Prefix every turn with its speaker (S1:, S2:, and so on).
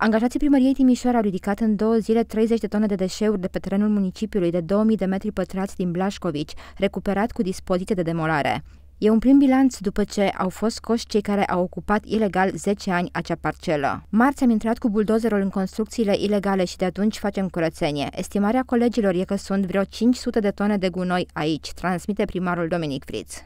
S1: Angajații primăriei Timișoara au ridicat în două zile 30 de tone de deșeuri de pe terenul municipiului de 2000 de metri pătrați din Blașcovici, recuperat cu dispoziție de demolare. E un prim bilanț după ce au fost scoși cei care au ocupat ilegal 10 ani acea parcelă. Marți am intrat cu buldozerul în construcțiile ilegale și de atunci facem curățenie. Estimarea colegilor e că sunt vreo 500 de tone de gunoi aici, transmite primarul Dominic Fritz.